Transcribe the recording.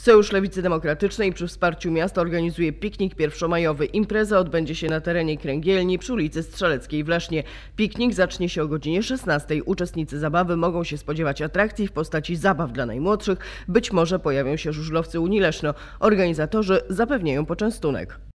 Sojusz Lewicy Demokratycznej przy wsparciu miasta organizuje piknik pierwszomajowy. Impreza odbędzie się na terenie Kręgielni przy ulicy Strzeleckiej w Lesznie. Piknik zacznie się o godzinie 16. Uczestnicy zabawy mogą się spodziewać atrakcji w postaci zabaw dla najmłodszych. Być może pojawią się żużlowcy Leszno. Organizatorzy zapewniają poczęstunek.